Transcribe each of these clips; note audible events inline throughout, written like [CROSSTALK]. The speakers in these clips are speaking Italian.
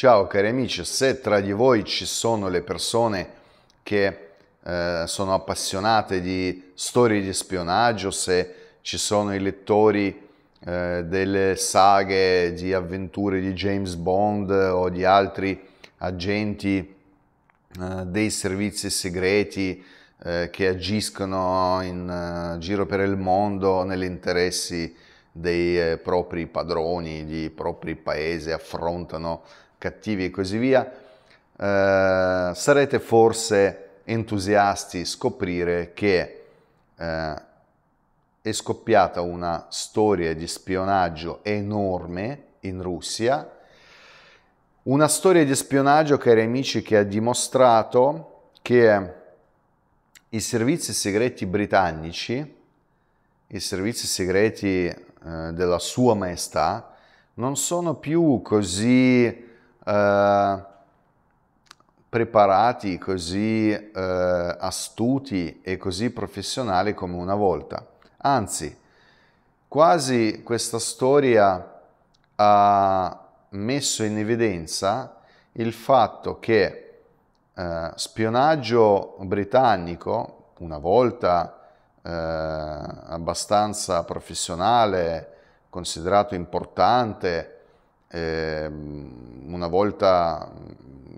Ciao cari amici, se tra di voi ci sono le persone che eh, sono appassionate di storie di spionaggio, se ci sono i lettori eh, delle saghe di avventure di James Bond o di altri agenti eh, dei servizi segreti eh, che agiscono in eh, giro per il mondo negli interessi dei eh, propri padroni, di propri paesi, affrontano cattivi e così via, eh, sarete forse entusiasti scoprire che eh, è scoppiata una storia di spionaggio enorme in Russia, una storia di spionaggio, cari amici, che ha dimostrato che i servizi segreti britannici, i servizi segreti eh, della Sua Maestà, non sono più così eh, preparati, così eh, astuti e così professionali come una volta. Anzi, quasi questa storia ha messo in evidenza il fatto che eh, spionaggio britannico, una volta eh, abbastanza professionale, considerato importante, Ehm, una volta mm,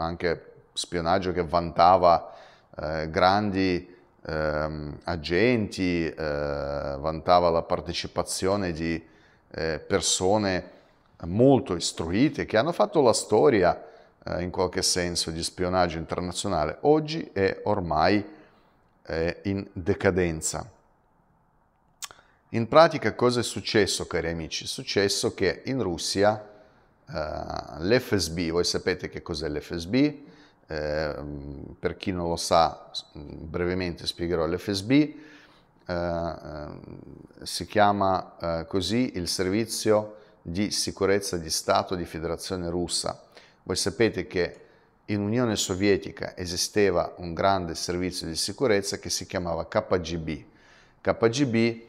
anche spionaggio che vantava eh, grandi eh, agenti, eh, vantava la partecipazione di eh, persone molto istruite che hanno fatto la storia eh, in qualche senso di spionaggio internazionale. Oggi è ormai eh, in decadenza. In pratica cosa è successo, cari amici? È successo che in Russia eh, l'FSB, voi sapete che cos'è l'FSB, eh, per chi non lo sa brevemente spiegherò l'FSB, eh, eh, si chiama eh, così il Servizio di Sicurezza di Stato di Federazione Russa. Voi sapete che in Unione Sovietica esisteva un grande servizio di sicurezza che si chiamava KGB. KGB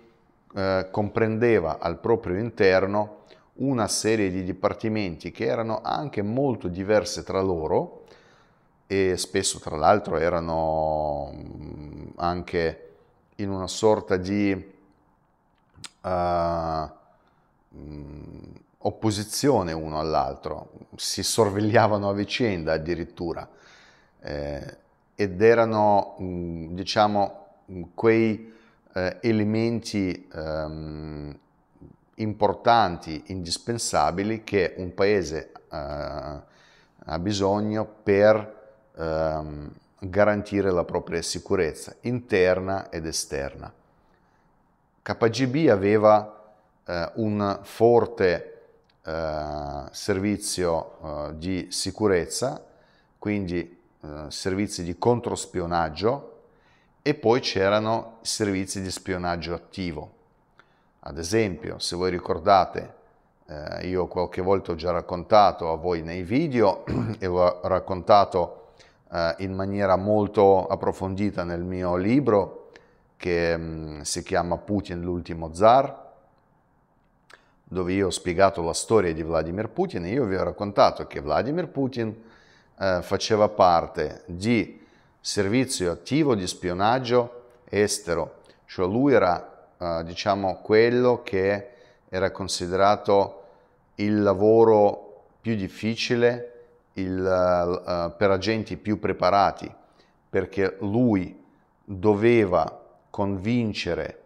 eh, comprendeva al proprio interno una serie di dipartimenti che erano anche molto diverse tra loro e spesso tra l'altro erano mm, anche in una sorta di uh, opposizione uno all'altro, si sorvegliavano a vicenda addirittura eh, ed erano mm, diciamo quei eh, elementi ehm, importanti, indispensabili che un paese eh, ha bisogno per ehm, garantire la propria sicurezza interna ed esterna. KGB aveva eh, un forte eh, servizio eh, di sicurezza, quindi eh, servizi di controspionaggio, e poi c'erano servizi di spionaggio attivo. Ad esempio, se voi ricordate, eh, io qualche volta ho già raccontato a voi nei video [CLEARS THROAT] e l'ho raccontato eh, in maniera molto approfondita nel mio libro che mh, mm, si chiama Putin l'ultimo zar, dove io ho spiegato la storia di Vladimir Putin e io vi ho raccontato che Vladimir Putin eh, faceva parte di servizio attivo di spionaggio estero, cioè lui era eh, diciamo quello che era considerato il lavoro più difficile il, eh, eh per agenti più preparati, perché lui doveva convincere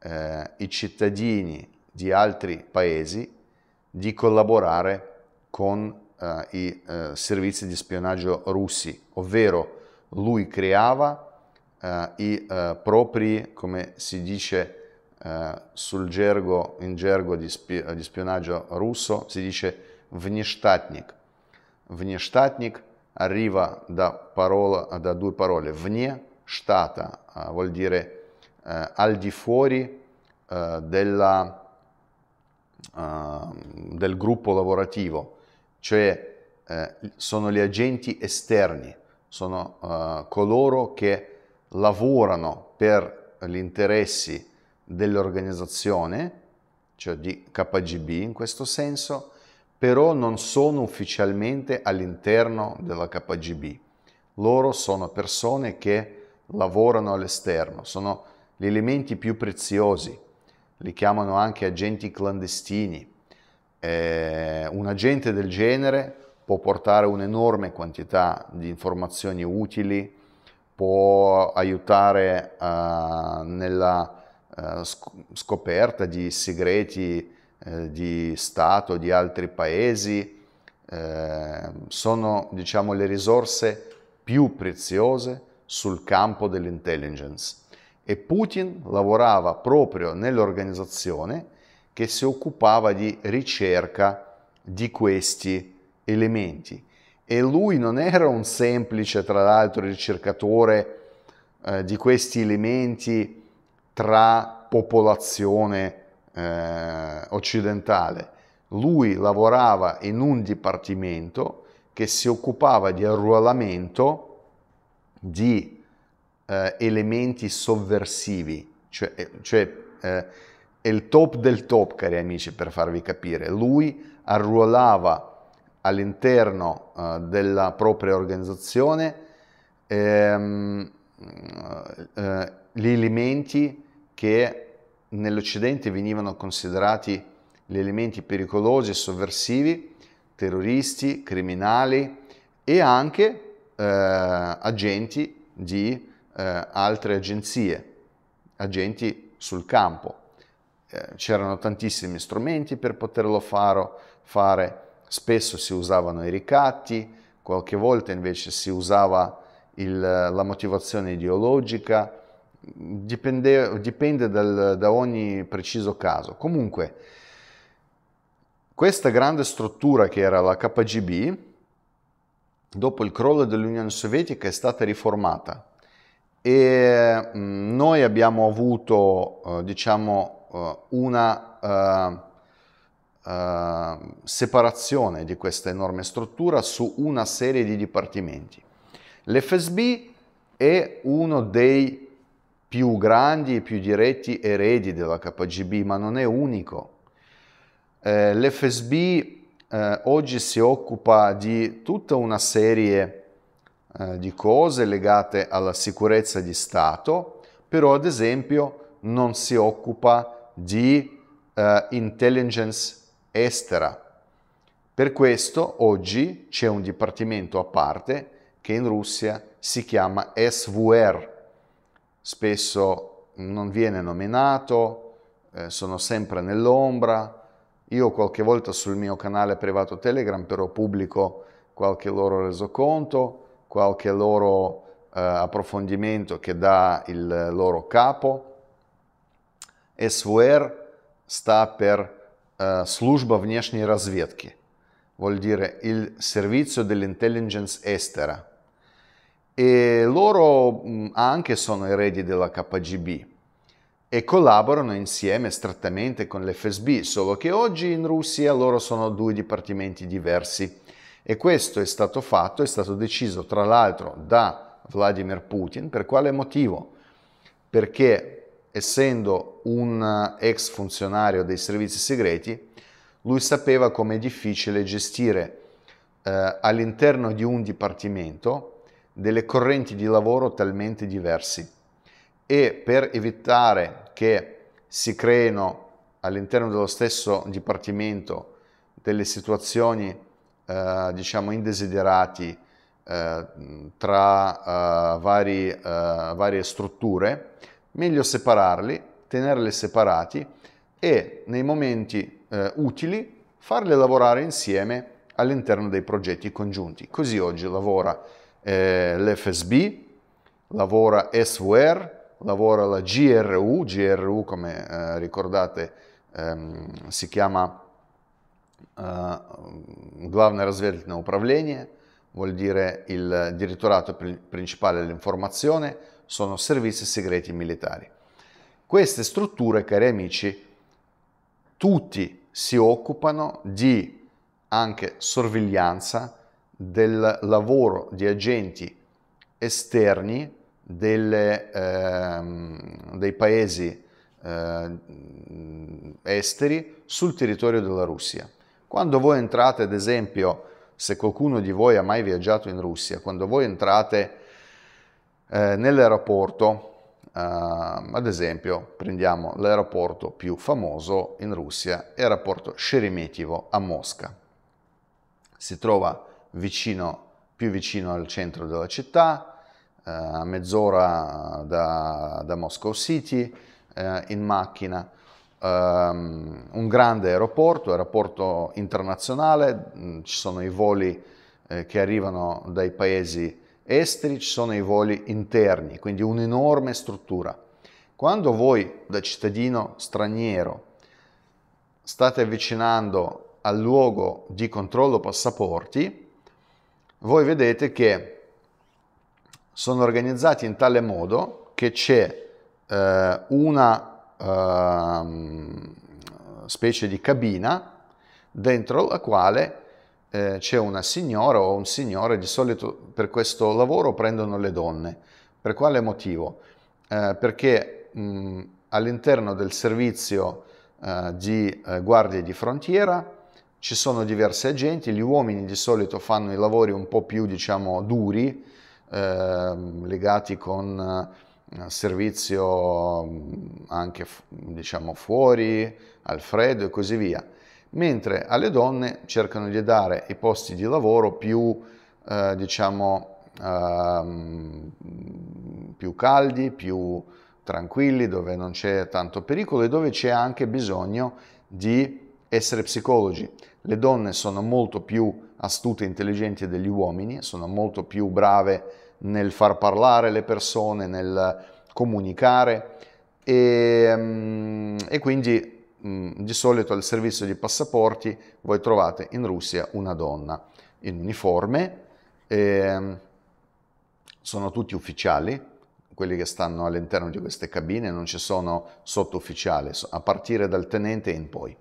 eh, i cittadini di altri paesi di collaborare con eh, i eh, servizi di spionaggio russi, ovvero lui creava eh, i eh, propri, come si dice eh, sul gergo, in gergo di, spi di spionaggio russo, si dice внештатник. Внештатник arriva da, parola, da due parole, vne stata, vuol dire eh, al di fuori eh, della, del gruppo lavorativo, cioè sono gli agenti esterni, sono uh, coloro che lavorano per gli interessi dell'organizzazione, cioè di KGB in questo senso, però non sono ufficialmente all'interno della KGB. Loro sono persone che lavorano all'esterno, sono gli elementi più preziosi, li chiamano anche agenti clandestini. Eh, un agente del genere può portare un'enorme quantità di informazioni utili, può aiutare uh, nella uh, scoperta di segreti eh, di Stato, di altri paesi, eh, sono diciamo, le risorse più preziose sul campo dell'intelligence. E Putin lavorava proprio nell'organizzazione che si occupava di ricerca di questi elementi. E lui non era un semplice, tra l'altro, ricercatore eh, di questi elementi tra popolazione eh, occidentale. Lui lavorava in un dipartimento che si occupava di arruolamento di eh, elementi sovversivi, cioè, eh, cioè eh, è il top del top, cari amici, per farvi capire. Lui arruolava all'interno eh, della propria organizzazione ehm, eh, gli elementi che nell'Occidente venivano considerati gli elementi pericolosi e sovversivi, terroristi, criminali e anche eh, agenti di eh, altre agenzie, agenti sul campo. Eh, c'erano tantissimi strumenti per poterlo faro, fare spesso si usavano i ricatti, qualche volta invece si usava il, la motivazione ideologica, dipende, dipende dal, da ogni preciso caso. Comunque, questa grande struttura che era la KGB, dopo il crollo dell'Unione Sovietica, è stata riformata e noi abbiamo avuto, eh, diciamo, eh, una eh, Ehm, separazione di questa enorme struttura su una serie di dipartimenti. L'FSB è uno dei più grandi e più diretti eredi della KGB, ma non è unico. Eh, L'FSB eh, oggi si occupa di tutta una serie eh, di cose legate alla sicurezza di Stato, però ad esempio non si occupa di eh, intelligence estera. Per questo oggi c'è un dipartimento a parte che in Russia si chiama SVR. Spesso non viene nominato, eh, sono sempre nell'ombra. Io qualche volta sul mio canale privato Telegram però pubblico qualche loro resoconto, qualche loro eh, approfondimento che dà il loro capo. SVR sta per Э, служба внешней разведки, vuol dire il servizio dell'intelligence estera. E loro mm, ah, anche sono eredi della KGB e collaborano insieme strettamente con l'FSB, solo che oggi in Russia loro sono due dipartimenti diversi. E questo è stato fatto, è stato deciso tra l'altro da Vladimir Putin, per quale motivo? Perché essendo un eh, ex funzionario dei servizi segreti, lui sapeva come è difficile gestire eh, all'interno di un dipartimento delle correnti di lavoro talmente diversi e per evitare che si creino all'interno dello stesso dipartimento delle situazioni eh, diciamo indesiderati eh, tra eh, vari, eh, varie strutture meglio separarli, tenerli separati e nei momenti eh, utili farli lavorare insieme all'interno dei progetti congiunti. Così oggi lavora eh, l'FSB, lavora SVR, lavora la GRU, GRU come eh, ricordate ehm, si chiama eh, Главное разведывательное управление, vuol dire il direttorato principale dell'informazione, sono servizi segreti militari. Queste strutture, cari amici, tutti si occupano di anche sorveglianza del lavoro di agenti esterni delle, ehm, dei paesi eh, esteri sul territorio della Russia. Quando voi entrate, ad esempio, se qualcuno di voi ha mai viaggiato in Russia, quando voi entrate eh, nell'aeroporto, eh, ad esempio, prendiamo l'aeroporto più famoso in Russia, aeroporto Sheremetyevo a Mosca. Si trova vicino, più vicino al centro della città, eh, a mezz'ora da, da, Moscow City, eh, in macchina. Um, un grande aeroporto, aeroporto internazionale, mm, ci sono i voli eh, che arrivano dai paesi esteri ci sono i voli interni, quindi un'enorme struttura. Quando voi da cittadino straniero state avvicinando al luogo di controllo passaporti, voi vedete che sono organizzati in tale modo che c'è eh, una eh, specie di cabina dentro la quale eh, c'è una signora o un signore, di solito per questo lavoro prendono le donne. Per quale motivo? Eh, perché mh, all'interno del servizio eh, di eh, guardie di frontiera ci sono diversi agenti, gli uomini di solito fanno i lavori un po' più diciamo duri, ehm, legati con eh, servizio anche diciamo fuori, al freddo e così via mentre alle donne cercano di dare i posti di lavoro più, eh, diciamo, ehm, più caldi, più tranquilli, dove non c'è tanto pericolo e dove c'è anche bisogno di essere psicologi. Le donne sono molto più astute e intelligenti degli uomini, sono molto più brave nel far parlare le persone, nel comunicare e, ehm, e quindi Mm, di solito al servizio di passaporti voi trovate in Russia una donna in uniforme, eh, sono tutti ufficiali, quelli che stanno all'interno di queste cabine, non ci sono sottufficiali, a partire dal tenente in poi.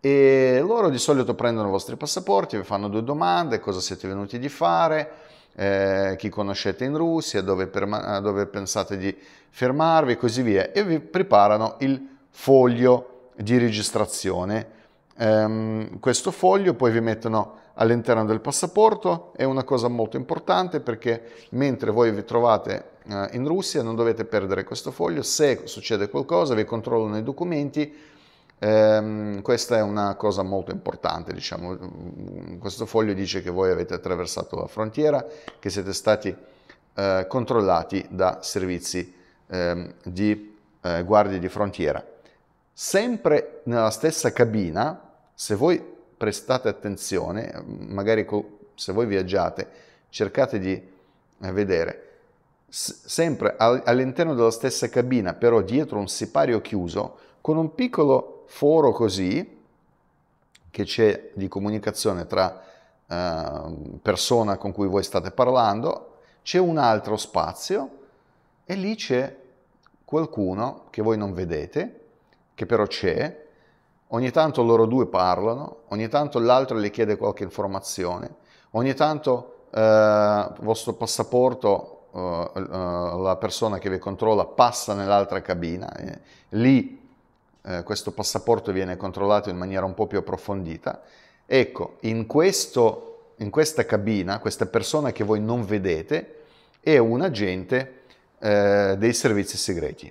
E loro di solito prendono i vostri passaporti, vi fanno due domande, cosa siete venuti di fare, eh, chi conoscete in Russia, dove, dove pensate di fermarvi e così via, e vi preparano il foglio di registrazione. Um, questo foglio poi vi mettono all'interno del passaporto, è una cosa molto importante perché mentre voi vi trovate uh, in Russia non dovete perdere questo foglio, se succede qualcosa vi controllano i documenti, um, questa è una cosa molto importante, diciamo. Mm, questo foglio dice che voi avete attraversato la frontiera, che siete stati uh, controllati da servizi um, di uh, guardie di frontiera sempre nella stessa cabina, se voi prestate attenzione, magari se voi viaggiate, cercate di eh, vedere, sempre all'interno della stessa cabina, però dietro un sipario chiuso, con un piccolo foro così, che c'è di comunicazione tra eh, persona con cui voi state parlando, c'è un altro spazio e lì c'è qualcuno che voi non vedete, che però c'è, ogni tanto loro due parlano, ogni tanto l'altro le chiede qualche informazione, ogni tanto eh, il vostro passaporto, eh, eh, la persona che vi controlla passa nell'altra cabina, eh, lì questo passaporto viene controllato in maniera un po' più approfondita. Ecco, in, questo, in questa cabina, questa persona che voi non vedete è un agente eh, dei servizi segreti.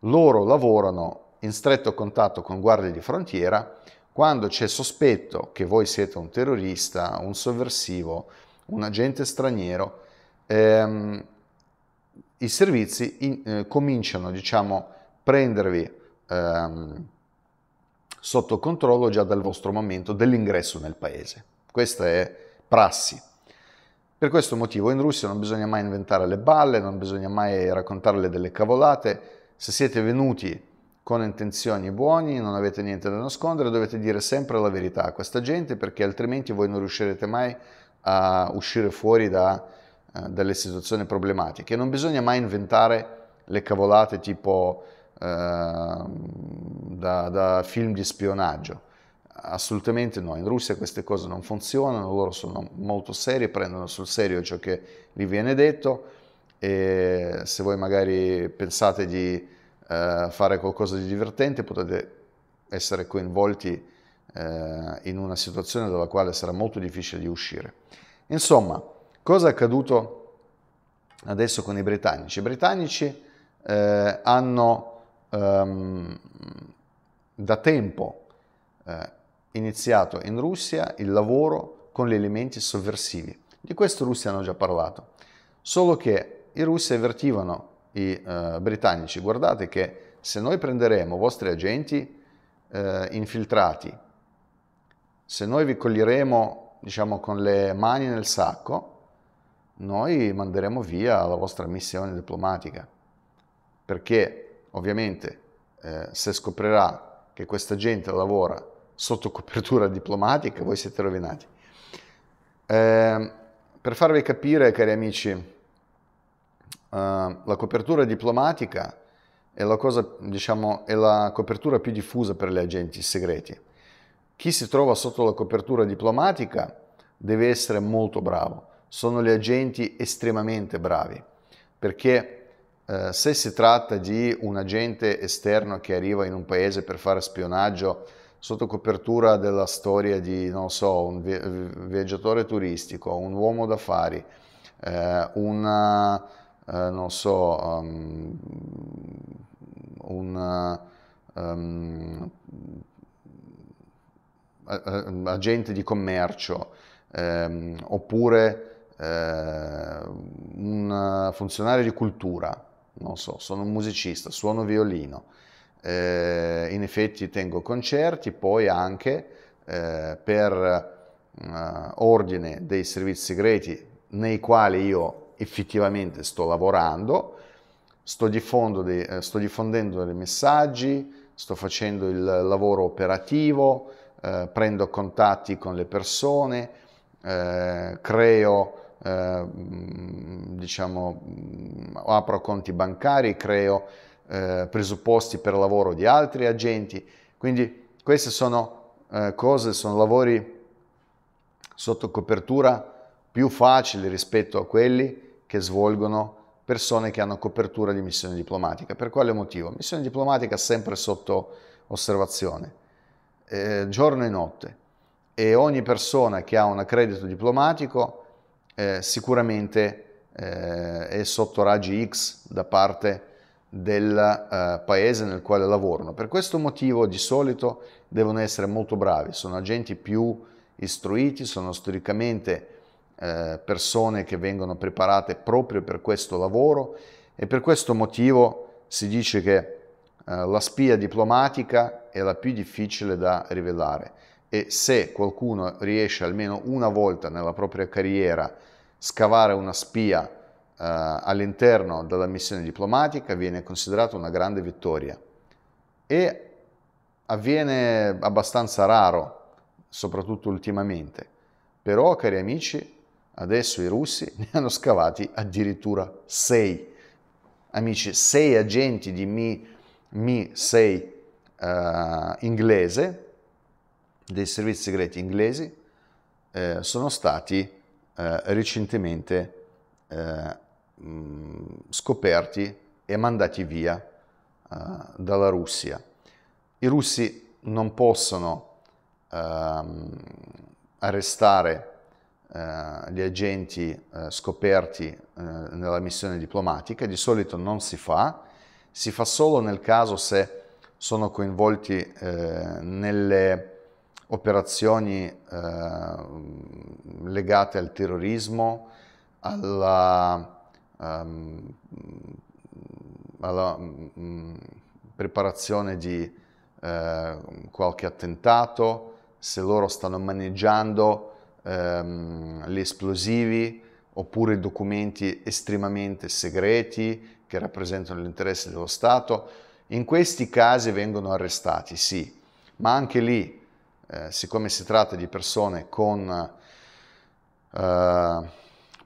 Loro lavorano in stretto contatto con guardie di frontiera quando c'è sospetto che voi siete un terrorista, un sovversivo, un agente straniero. Ehm, I servizi in, eh, cominciano, diciamo, a prendervi ehm, sotto controllo già dal vostro momento dell'ingresso nel paese. Questa è prassi. Per questo motivo in Russia non bisogna mai inventare le balle, non bisogna mai raccontarle delle cavolate. Se siete venuti con intenzioni buoni, non avete niente da nascondere, dovete dire sempre la verità a questa gente perché altrimenti voi non riuscirete mai a uscire fuori da, eh, dalle situazioni problematiche. Non bisogna mai inventare le cavolate tipo eh, da, da film di spionaggio. Assolutamente no, in Russia queste cose non funzionano, loro sono molto seri, prendono sul serio ciò che gli viene detto e se voi magari pensate di eh, fare qualcosa di divertente, potete essere coinvolti eh, in una situazione dalla quale sarà molto difficile di uscire. Insomma, cosa è accaduto adesso con i britannici? I britannici eh, hanno ehm, da tempo eh, iniziato in Russia il lavoro con gli elementi sovversivi. Di questo i russi hanno già parlato, solo che i russi avvertivano i eh, britannici, guardate che se noi prenderemo vostri agenti eh, infiltrati, se noi vi coglieremo diciamo, con le mani nel sacco, noi manderemo via la vostra missione diplomatica, perché ovviamente eh, se scoprirà che questa gente lavora sotto copertura diplomatica, voi siete rovinati. Eh, per farvi capire, cari amici, Ehm, la copertura diplomatica è la, cosa, diciamo, è la copertura più diffusa per gli agenti segreti. Chi si trova sotto la copertura diplomatica deve essere molto bravo. Sono gli agenti estremamente bravi, perché eh, se si tratta di un agente esterno che arriva in un paese per fare spionaggio sotto copertura della storia di, non so, un vi- viaggiatore turistico, un uomo d'affari, eh, una, eh, non so, um, un eh, um, eh, agente di commercio ehm, oppure eh, un funzionario di cultura, non so, sono un musicista, suono violino, eh, in effetti tengo concerti, poi anche eh, per ordine dei servizi segreti nei quali io effettivamente sto lavorando, sto, de, eh, sto diffondendo dei messaggi, sto facendo il lavoro operativo, eh, prendo contatti con le persone, eh, creo, eh, mm, diciamo, mm, apro conti bancari, creo eh, presupposti per lavoro di altri agenti. Quindi queste sono eh, cose, sono lavori sotto copertura più facili rispetto a quelli che svolgono persone che hanno copertura di missione diplomatica. Per quale motivo? Missione diplomatica sempre sotto osservazione, eh, giorno e notte. E ogni persona che ha un accredito diplomatico eh, sicuramente eh, è sotto raggi X da parte del eh, paese nel quale lavorano. Per questo motivo di solito devono essere molto bravi, sono agenti più istruiti, sono storicamente eh, persone che vengono preparate proprio per questo lavoro e per questo motivo si dice che eh, la spia diplomatica è la più difficile da rivelare e se qualcuno riesce almeno una volta nella propria carriera scavare una spia Uh, all'interno della missione diplomatica viene considerato una grande vittoria e avviene abbastanza raro, soprattutto ultimamente. Però, cari amici, Adesso i russi [LAUGHS] ne hanno scavati addirittura 6. Amici, 6 agenti di Mi, Mi 6 uh, eh, inglese, dei servizi segreti inglesi, eh, sono stati eh, recentemente eh, scoperti e mandati via eh, dalla Russia. I russi non possono ehm, arrestare eh, gli agenti eh, scoperti eh, nella missione diplomatica, di solito non si fa, si fa solo nel caso se sono coinvolti eh, nelle operazioni eh, legate al terrorismo, alla, um, alla um, preparazione di qualche attentato, se loro stanno maneggiando ehm, gli esplosivi oppure documenti estremamente segreti che rappresentano l'interesse dello Stato. In questi casi vengono arrestati, sì, ma anche lì, eh, siccome si tratta di persone con eh,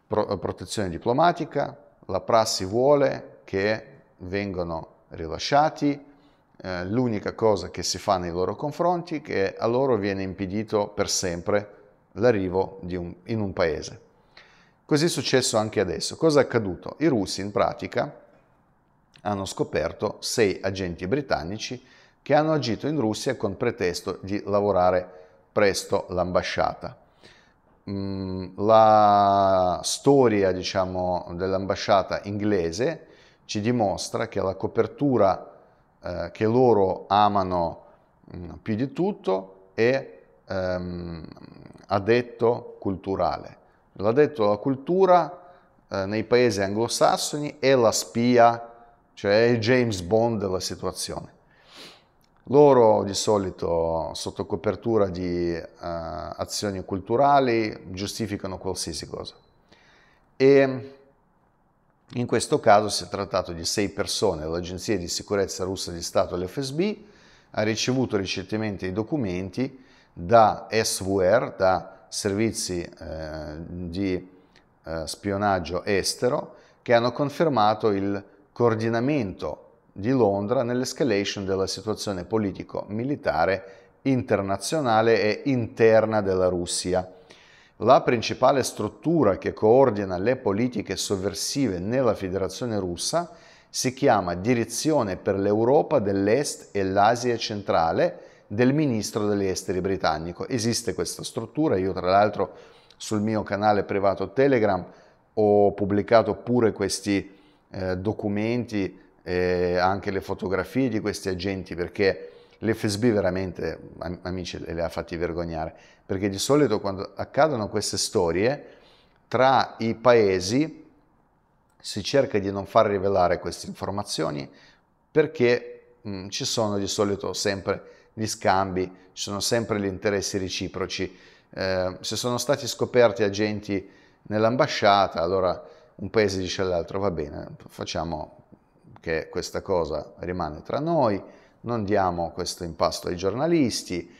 pro- protezione diplomatica, la prassi vuole che vengano rilasciati, eh, l'unica cosa che si fa nei loro confronti è che a loro viene impedito per sempre l'arrivo un, in un paese. Così è successo anche adesso. Cosa è accaduto? I russi in pratica hanno scoperto sei agenti britannici che hanno agito in Russia con pretesto di lavorare presso l'ambasciata. Mm, la storia diciamo, dell'ambasciata inglese ci dimostra che la copertura eh, che loro amano mh, mm, più di tutto è ehm, ha detto culturale. L'ha detto la cultura eh, nei paesi anglosassoni è la spia, cioè è James Bond della situazione. Loro di solito sotto copertura di eh, azioni culturali giustificano qualsiasi cosa. E in questo caso si è trattato di sei persone, l'Agenzia di sicurezza russa di Stato, l'FSB, ha ricevuto recentemente i documenti da SVR, da servizi eh, di eh, spionaggio estero, che hanno confermato il coordinamento di Londra nell'escalation della situazione politico-militare internazionale e interna della Russia. La principale struttura che coordina le politiche sovversive nella Federazione russa si chiama Direzione per l'Europa dell'Est e l'Asia centrale, del ministro degli esteri britannico. Esiste questa struttura, io tra l'altro sul mio canale privato Telegram ho pubblicato pure questi eh, documenti, e anche le fotografie di questi agenti perché l'FSB veramente, amici, le ha fatti vergognare, perché di solito quando accadono queste storie tra i paesi si cerca di non far rivelare queste informazioni perché mh, ci sono di solito sempre gli scambi, ci sono sempre gli interessi reciproci. Eh, se sono stati scoperti agenti nell'ambasciata, allora un paese dice all'altro va bene, facciamo che questa cosa rimane tra noi, non diamo questo impasto ai giornalisti,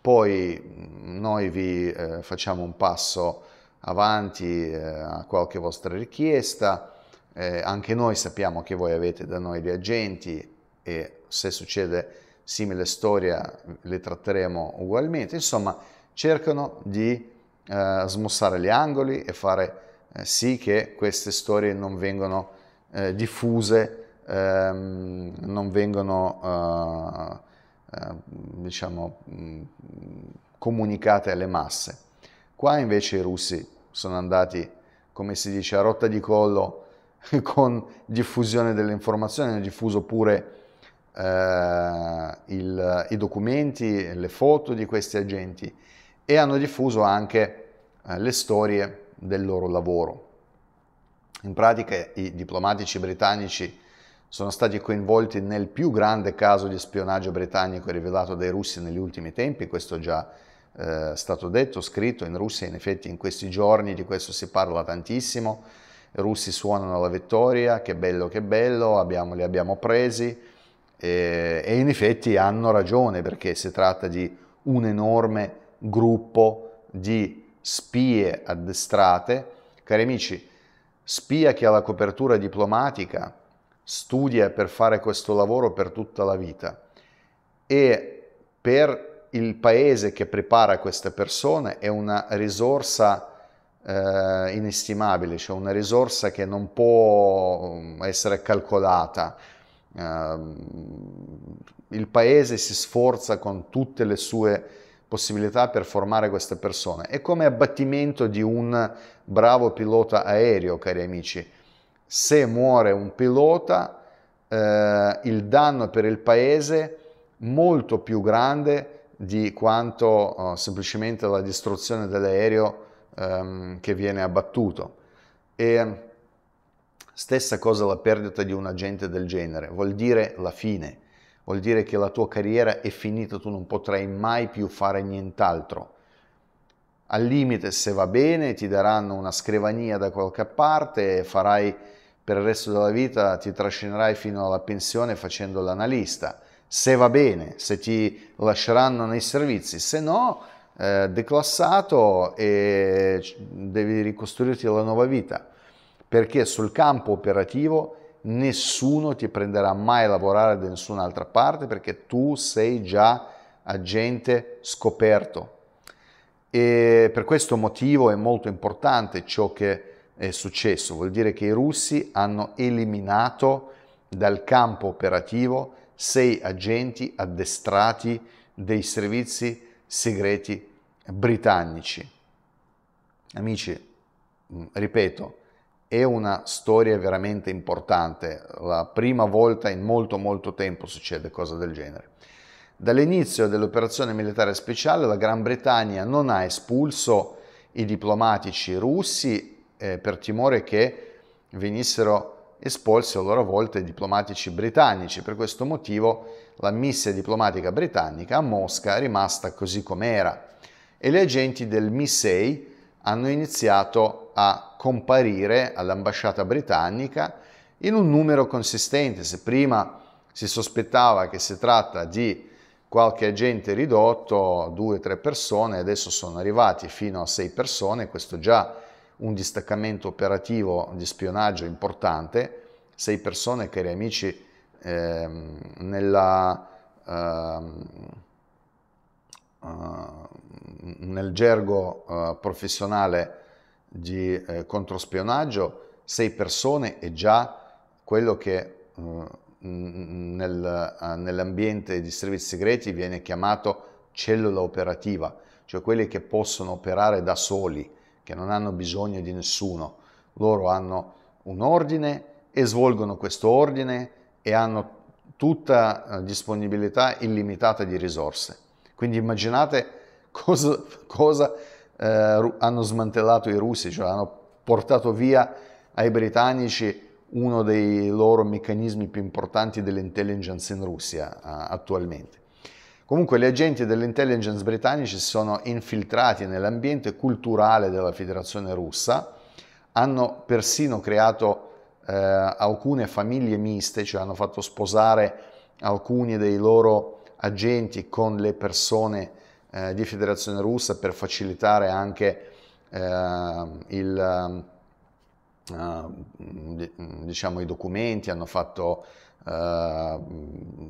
poi mm, noi vi eh, facciamo un passo avanti eh, a qualche vostra richiesta, eh, anche noi sappiamo che voi avete da noi gli agenti e se succede simile storia le tratteremo ugualmente. Insomma, cercano di eh, smussare gli angoli e fare eh, sì che queste storie non vengano eh, diffuse, ehm, non vengano eh, eh, diciamo, comunicate alle masse. Qua invece i russi sono andati, come si dice, a rotta di collo [LAUGHS] con diffusione delle informazioni, hanno diffuso pure eh, il, i documenti, le foto di questi agenti e hanno diffuso anche eh, le storie del loro lavoro. In pratica i diplomatici britannici sono stati coinvolti nel più grande caso di spionaggio britannico rivelato dai russi negli ultimi tempi, questo già eh, stato detto, scritto in Russia, in effetti in questi giorni di questo si parla tantissimo, i russi suonano la vittoria, che bello che bello, abbiamo, li abbiamo presi, eh, e in effetti hanno ragione perché si tratta di un enorme gruppo di spie addestrate. Cari amici, spia che ha la copertura diplomatica studia per fare questo lavoro per tutta la vita e per il paese che prepara queste persone è una risorsa eh, inestimabile, cioè una risorsa che non può mm, essere calcolata. Ehm, il paese si sforza con tutte le sue possibilità per formare queste persone. È come abbattimento di un bravo pilota aereo, cari amici. Se muore un pilota, eh, il danno per il paese è molto più grande di quanto oh, semplicemente la distruzione dell'aereo ehm, che viene abbattuto. E, Stessa cosa la perdita di un agente del genere, vuol dire la fine, vuol dire che la tua carriera è finita, tu non potrai mai più fare nient'altro. Al limite, se va bene, ti daranno una scrivania da qualche parte, e farai per il resto della vita, ti trascinerai fino alla pensione facendo l'analista. Se va bene, se ti lasceranno nei servizi, se no, eh, declassato e devi ricostruirti la nuova vita perché sul campo operativo nessuno ti prenderà mai a lavorare da nessun'altra parte perché tu sei già agente scoperto. E per questo motivo è molto importante ciò che è successo, vuol dire che i russi hanno eliminato dal campo operativo sei agenti addestrati dei servizi segreti britannici. Amici, ripeto, è una storia veramente importante, la prima volta in molto molto tempo succede cosa del genere. Dall'inizio dell'operazione militare speciale la Gran Bretagna non ha espulso i diplomatici russi eh, per timore che venissero espulsi a loro volta i diplomatici britannici. Per questo motivo la missione diplomatica britannica a Mosca è rimasta così com'era e gli agenti del MI6 hanno iniziato a a comparire all'ambasciata britannica in un numero consistente. Se prima si sospettava che si tratta di qualche agente ridotto, due o tre persone, adesso sono arrivati fino a sei persone, questo già un distaccamento operativo di spionaggio importante, sei persone, cari amici, eh, nella, eh, eh, nel gergo eh, professionale di eh, controspionaggio, sei persone è già quello che eh, nel, eh, nell'ambiente di servizi segreti viene chiamato cellula operativa, cioè quelli che possono operare da soli, che non hanno bisogno di nessuno. Loro hanno un ordine e svolgono questo ordine e hanno tutta eh, disponibilità illimitata di risorse. Quindi immaginate [LAUGHS] cosa, cosa eh, hanno smantellato i russi, cioè hanno portato via ai britannici uno dei loro meccanismi più importanti dell'intelligence in Russia a, attualmente. Comunque gli agenti dell'intelligence britannici si sono infiltrati nell'ambiente culturale della Federazione russa, hanno persino creato eh, alcune famiglie miste, cioè hanno fatto sposare alcuni dei loro agenti con le persone eh, di Federazione Russa per facilitare anche eh, il, eh, diciamo, i documenti, hanno fatto eh,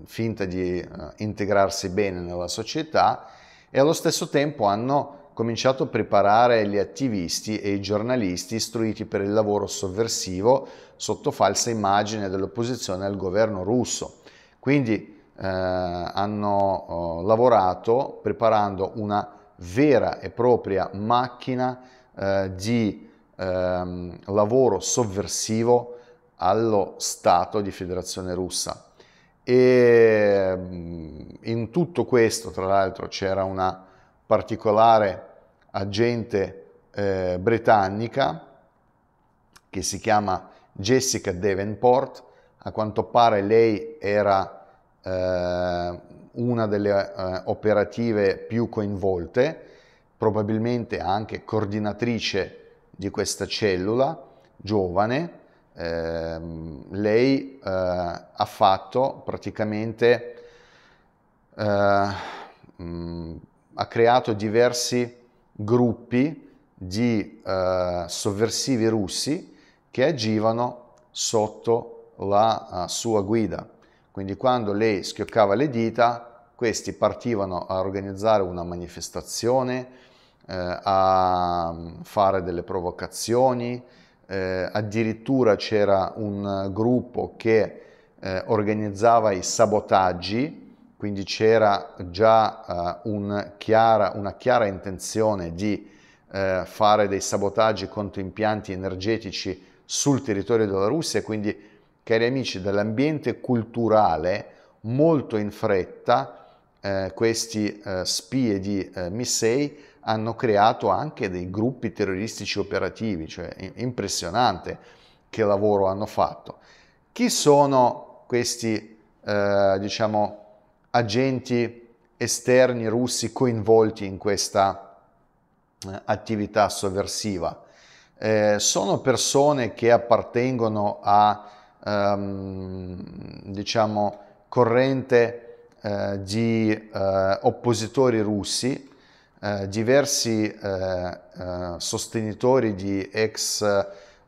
finta di eh, integrarsi bene nella società e allo stesso tempo hanno cominciato a preparare gli attivisti e i giornalisti istruiti per il lavoro sovversivo sotto falsa immagine dell'opposizione al governo russo. Quindi eh, hanno oh, lavorato preparando una vera e propria macchina eh, di ehm, lavoro sovversivo allo Stato di Federazione Russa. E mm, in tutto questo, tra l'altro, c'era una particolare agente eh, britannica che si chiama Jessica Davenport. A quanto pare lei era eh, una delle eh, operative più coinvolte, probabilmente anche coordinatrice di questa cellula, giovane, ehm, eh, lei ha fatto praticamente, mh, eh, mm, ha creato diversi gruppi di eh, sovversivi russi che agivano sotto la uh, sua guida quindi quando lei schioccava le dita, questi partivano a organizzare una manifestazione, eh, a mm, fare delle provocazioni, eh, addirittura c'era un gruppo che eh, organizzava i sabotaggi, quindi c'era già eh, un chiara, una chiara intenzione di eh, fare dei sabotaggi contro impianti energetici sul territorio della Russia, quindi cari amici, dall'ambiente culturale molto in fretta eh, questi eh, spie di eh, Missei hanno creato anche dei gruppi terroristici operativi, cioè impressionante che lavoro hanno fatto. Chi sono questi, eh, diciamo, agenti esterni russi coinvolti in questa eh, attività sovversiva? Eh, sono persone che appartengono a ehm, diciamo, corrente eh, di eh, oppositori russi, eh, diversi eh, eh, sostenitori di ex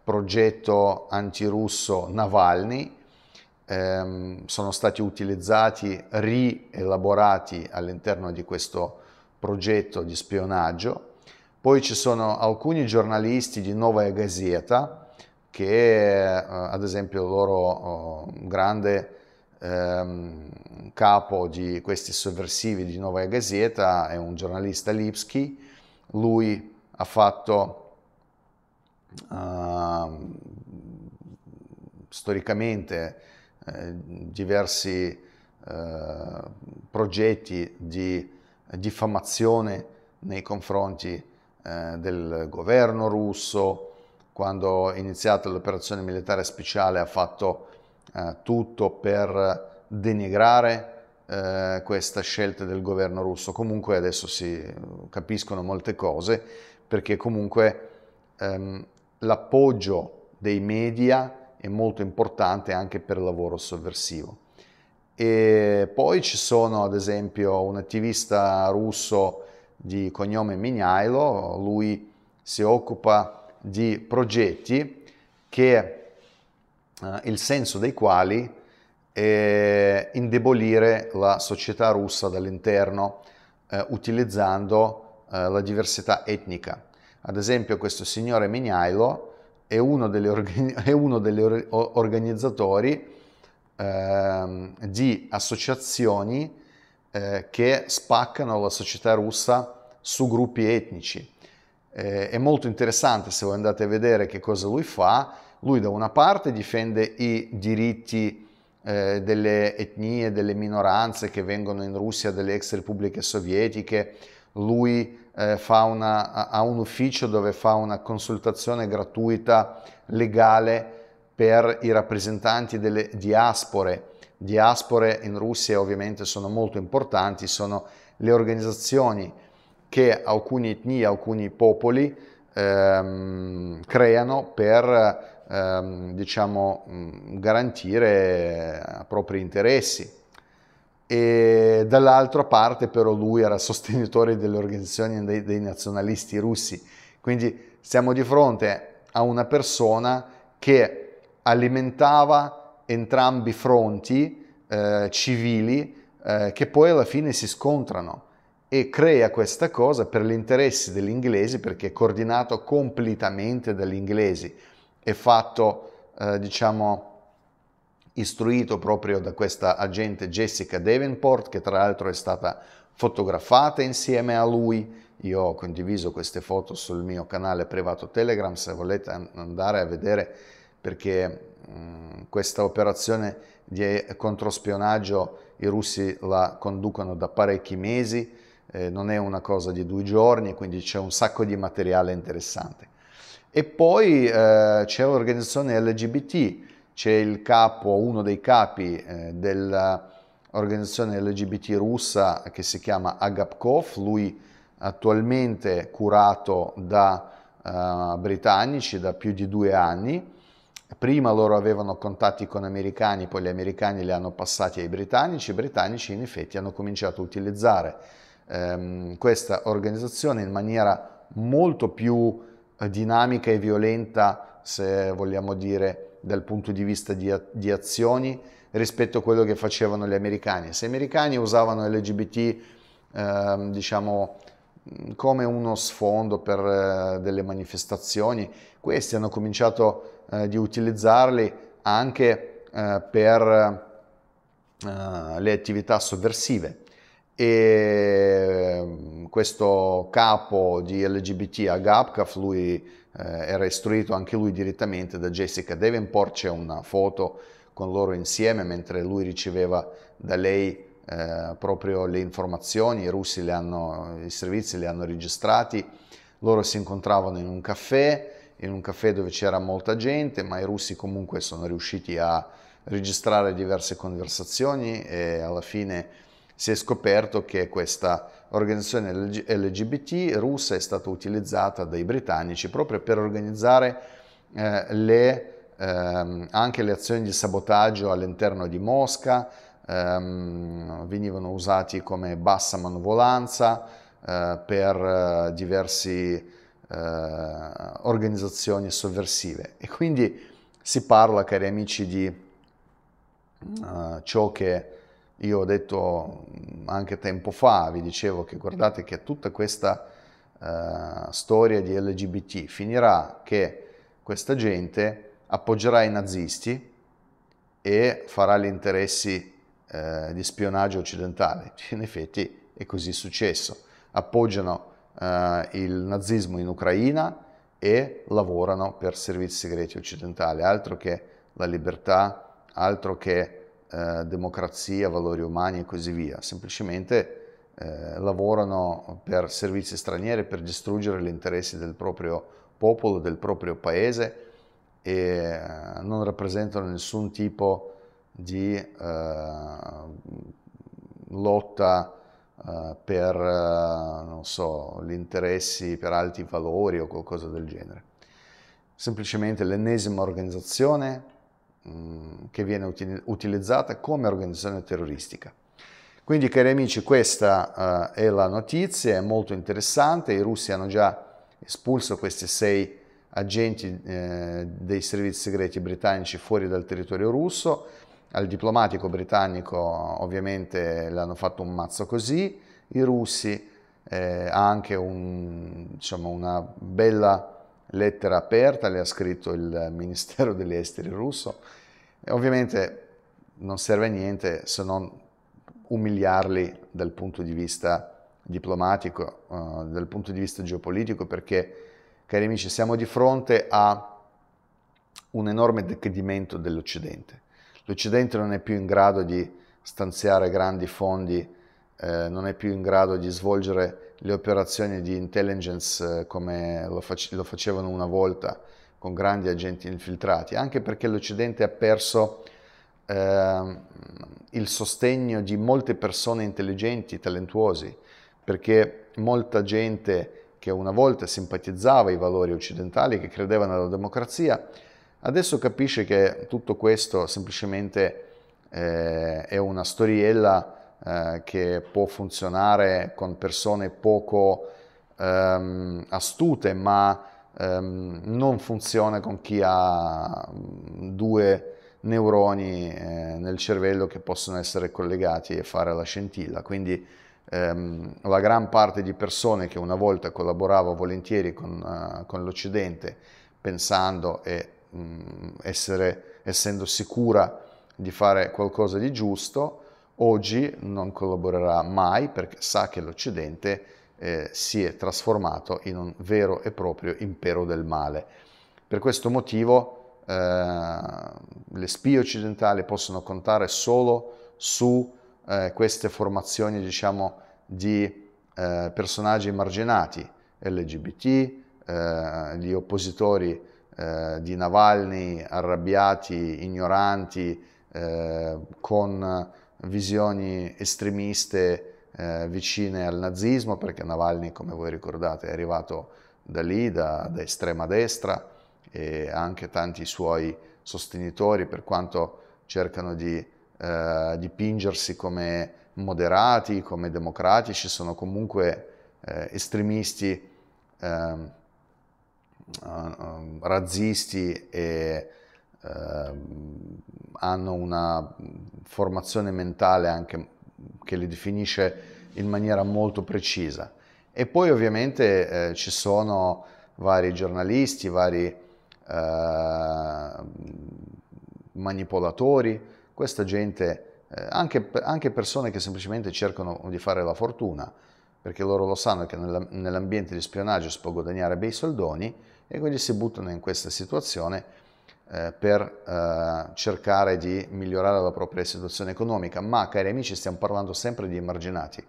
progetto antirusso Navalny, ehm, sono stati utilizzati, rielaborati all'interno di questo progetto di spionaggio. Poi ci sono alcuni giornalisti di Nova Gazeta, che eh, ad esempio il loro oh, grande ehm, capo di questi sovversivi di Novaya Gazeta è un giornalista Lipsky, lui ha fatto Uh, storicamente eh, diversi eh, progetti di diffamazione nei confronti eh, del governo russo, quando è iniziata l'operazione militare speciale ha fatto eh, tutto per denigrare eh, questa scelta del governo russo. Comunque adesso si eh, capiscono molte cose perché comunque ehm, l'appoggio dei media è molto importante anche per il lavoro sovversivo. E poi ci sono ad esempio un attivista russo di cognome Mignailo, lui si occupa di progetti che, eh, il senso dei quali è indebolire la società russa dall'interno eh, utilizzando eh, la diversità etnica. Ad esempio questo signore Mignailo è uno degli, organi- [LAUGHS] è uno degli or- organizzatori ehm, di associazioni eh, che spaccano la società russa su gruppi etnici eh, è molto interessante se voi andate a vedere che cosa lui fa. Lui da una parte difende i diritti eh, delle etnie, delle minoranze che vengono in Russia dalle ex repubbliche sovietiche, lui eh, una, ha un ufficio dove fa una consultazione gratuita legale per i rappresentanti delle diaspore. Diaspore in Russia ovviamente sono molto importanti, sono le organizzazioni che alcune etnie, alcuni popoli ehm, creano per ehm, diciamo, garantire eh, i propri interessi. E dall'altra parte però lui era sostenitore delle organizzazioni dei, dei nazionalisti russi. Quindi siamo di fronte a una persona che alimentava entrambi i fronti eh, civili eh, che poi alla fine si scontrano e crea questa cosa per gli interessi degli inglesi perché è coordinato completamente dagli inglesi, è fatto, eh, diciamo, istruito proprio da questa agente Jessica Davenport, che tra l'altro è stata fotografata insieme a lui. Io ho condiviso queste foto sul mio canale privato Telegram, se volete andare a vedere, perché mh, mm, questa operazione di controspionaggio i russi la conducono da parecchi mesi eh, non è una cosa di due giorni, quindi c'è un sacco di materiale interessante. E poi eh, c'è l'organizzazione LGBT, c'è il capo, uno dei capi eh, dell'organizzazione LGBT russa che si chiama Agapkov, lui attualmente curato da eh, britannici da più di due anni. Prima loro avevano contatti con americani, poi gli americani li hanno passati ai britannici, i britannici in effetti hanno cominciato a utilizzare ehm, questa organizzazione in maniera molto più eh, dinamica e violenta, se vogliamo dire, dal punto di vista di, di azioni rispetto a quello che facevano gli americani. Se gli americani usavano LGBT, ehm, diciamo, come uno sfondo per eh, delle manifestazioni, questi hanno cominciato eh, di utilizzarli anche eh, per eh, le attività sovversive e mm, questo capo di LGBT a Gapcaf, lui eh, era istruito anche lui direttamente da Jessica Davenport, c'è una foto con loro insieme mentre lui riceveva da lei eh, proprio le informazioni, i russi le hanno, i servizi le hanno registrati, loro si incontravano in un caffè, in un caffè dove c'era molta gente, ma i russi comunque sono riusciti a registrare diverse conversazioni e alla fine si è scoperto che questa organizzazione LGBT russa è stata utilizzata dai britannici proprio per organizzare eh, le, ehm, anche le azioni di sabotaggio all'interno di Mosca, ehm, venivano usati come bassa manovolanza eh, per eh, diverse eh, organizzazioni sovversive. E quindi si parla, cari amici, di eh, ciò che io ho detto anche tempo fa, vi dicevo che guardate che tutta questa uh, storia di LGBT finirà che questa gente appoggerà i nazisti e farà gli interessi eh, di spionaggio occidentale. [LAUGHS] In effetti è così successo. Appoggiano eh, il nazismo in Ucraina e lavorano per servizi segreti occidentali, altro che la libertà, altro che eh, democrazia, valori umani e così via, semplicemente eh, lavorano per servizi stranieri, per distruggere gli interessi del proprio popolo, del proprio paese e eh, non rappresentano nessun tipo di eh, lotta eh, per non so, gli interessi, per alti valori o qualcosa del genere. Semplicemente l'ennesima organizzazione che viene util- utilizzata come organizzazione terroristica. Quindi cari amici questa uh, è la notizia, è molto interessante, i russi hanno già espulso questi sei agenti eh, dei servizi segreti britannici fuori dal territorio russo, al diplomatico britannico ovviamente l'hanno fatto un mazzo così, i russi eh, ha anche un, diciamo, una bella lettera aperta, le ha scritto il Ministero degli Esteri russo. E ovviamente non serve a niente se non umiliarli dal punto di vista diplomatico, uh, dal punto di vista geopolitico, perché, cari amici, siamo di fronte a un enorme decadimento dell'Occidente. L'Occidente non è più in grado di stanziare grandi fondi, eh, non è più in grado di svolgere le operazioni di intelligence eh, come lo, face lo facevano una volta con grandi agenti infiltrati, anche perché l'Occidente ha perso eh, il sostegno di molte persone intelligenti, talentuosi, perché molta gente che una volta simpatizzava i valori occidentali, che credeva nella democrazia, adesso capisce che tutto questo semplicemente eh, è una storiella eh, che può funzionare con persone poco ehm, astute, ma ehm, non funziona con chi ha mm, due neuroni eh, nel cervello che possono essere collegati e fare la scintilla. Quindi ehm, la gran parte di persone che una volta collaborava volentieri con, uh, con l'Occidente, pensando e mh, mm, essere, essendo sicura di fare qualcosa di giusto, Oggi non collaborerà mai perché sa che l'Occidente eh, si è trasformato in un vero e proprio impero del male. Per questo motivo eh, le spie occidentali possono contare solo su eh, queste formazioni diciamo, di eh, personaggi emarginati, LGBT, eh, gli oppositori eh, di Navalny arrabbiati, ignoranti, con visioni estremiste eh, vicine al nazismo, perché Navalny, come voi ricordate, è arrivato da lì, da, da estrema destra, e anche tanti suoi sostenitori, per quanto cercano di eh, dipingersi come moderati, come democratici, sono comunque eh, estremisti, ehm, eh, ehm, razzisti e eh, hanno una formazione mentale anche che li definisce in maniera molto precisa. E poi ovviamente eh, ci sono vari giornalisti, vari ehm, manipolatori, questa gente, eh, anche, anche, persone che semplicemente cercano di fare la fortuna, perché loro lo sanno che nell'ambiente di spionaggio si può guadagnare bei soldoni e quindi si buttano in questa situazione eh, per eh, cercare di migliorare la propria situazione economica, ma cari amici stiamo parlando sempre di emarginati,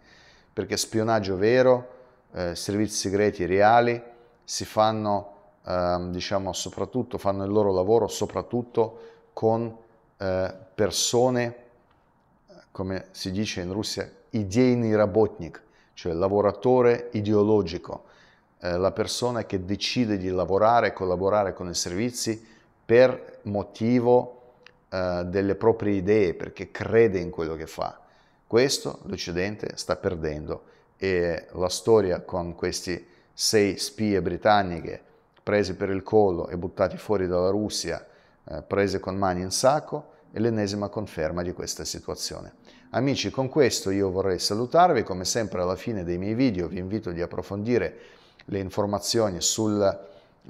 perché spionaggio vero, eh, servizi segreti reali, si fanno, ehm, diciamo, soprattutto, fanno il loro lavoro soprattutto con eh, persone, come si dice in Russia, idejni работник, cioè lavoratore ideologico, eh, la persona che decide di lavorare, collaborare con i servizi, per motivo eh, delle proprie idee, perché crede in quello che fa. Questo l'Occidente sta perdendo e la storia con questi sei spie britanniche prese per il collo e buttati fuori dalla Russia, eh, prese con mani in sacco, è l'ennesima conferma di questa situazione. Amici, con questo io vorrei salutarvi, come sempre alla fine dei miei video vi invito di approfondire le informazioni sul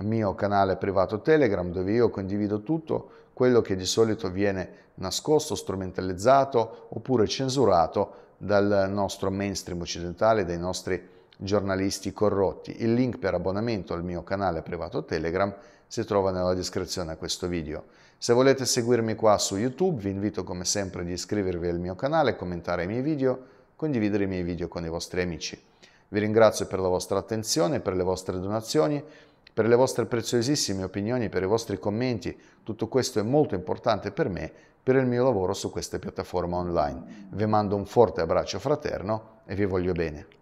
mio canale privato Telegram dove io condivido tutto quello che di solito viene nascosto, strumentalizzato oppure censurato dal nostro mainstream occidentale, dai nostri giornalisti corrotti. Il link per abbonamento al mio canale privato Telegram si trova nella descrizione a questo video. Se volete seguirmi qua su YouTube vi invito come sempre ad iscrivervi al mio canale, commentare i miei video, condividere i miei video con i vostri amici. Vi ringrazio per la vostra attenzione, per le vostre donazioni per le vostre preziosissime opinioni, per i vostri commenti. Tutto questo è molto importante per me, per il mio lavoro su questa piattaforma online. Vi mando un forte abbraccio fraterno e vi voglio bene.